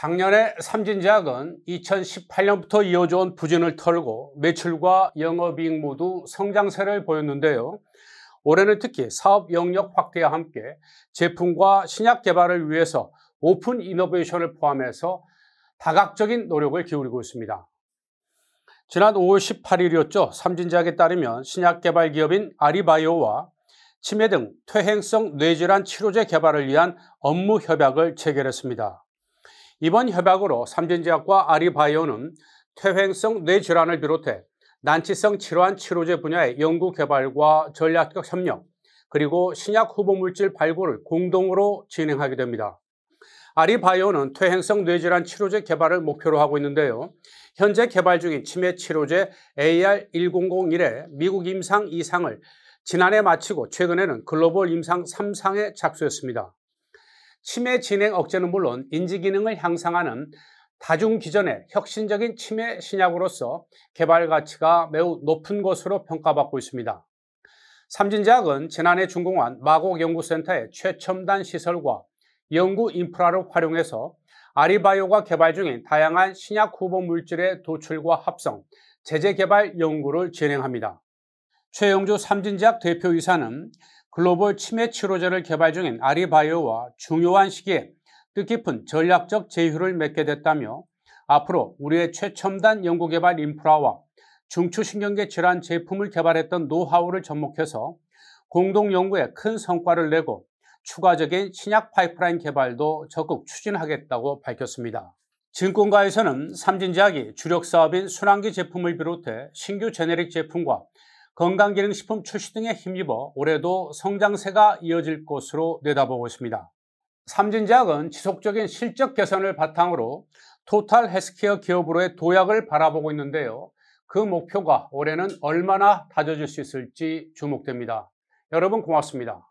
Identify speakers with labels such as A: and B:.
A: 작년에 삼진제약은 2018년부터 이어져온 부진을 털고 매출과 영업이익 모두 성장세를 보였는데요. 올해는 특히 사업 영역 확대와 함께 제품과 신약 개발을 위해서 오픈 이노베이션을 포함해서 다각적인 노력을 기울이고 있습니다. 지난 5월 18일이었죠. 삼진제약에 따르면 신약 개발 기업인 아리바이오와 치매 등 퇴행성 뇌질환 치료제 개발을 위한 업무 협약을 체결했습니다. 이번 협약으로 삼진제약과 아리바이오는 퇴행성 뇌질환을 비롯해 난치성 질환 치료제 분야의 연구 개발과 전략적 협력, 그리고 신약 후보 물질 발굴을 공동으로 진행하게 됩니다. 아리바이오는 퇴행성 뇌질환 치료제 개발을 목표로 하고 있는데요. 현재 개발 중인 치매 치료제 AR1001의 미국 임상 2상을 지난해 마치고 최근에는 글로벌 임상 3상에 착수했습니다. 치매 진행 억제는 물론 인지 기능을 향상하는 다중 기전의 혁신적인 치매 신약으로서 개발 가치가 매우 높은 것으로 평가받고 있습니다. 삼진제약은 지난해 준공한 마곡연구센터의 최첨단 시설과 연구 인프라를 활용해서 아리바이오가 개발 중인 다양한 신약 후보 물질의 도출과 합성, 제재 개발 연구를 진행합니다. 최영주 삼진제약 대표이사는 글로벌 치매 치료제를 개발 중인 아리바이오와 중요한 시기에 뜻깊은 전략적 제휴를 맺게 됐다며 앞으로 우리의 최첨단 연구개발 인프라와 중추신경계 질환 제품을 개발했던 노하우를 접목해서 공동 연구에 큰 성과를 내고 추가적인 신약 파이프라인 개발도 적극 추진하겠다고 밝혔습니다. 증권가에서는 삼진제약이 주력 사업인 순환기 제품을 비롯해 신규 제네릭 제품과 건강기능식품 출시 등에 힘입어 올해도 성장세가 이어질 것으로 내다보고 있습니다. 삼진제약은 지속적인 실적 개선을 바탕으로 토탈 헬스케어 기업으로의 도약을 바라보고 있는데요. 그 목표가 올해는 얼마나 다져질 수 있을지 주목됩니다. 여러분 고맙습니다.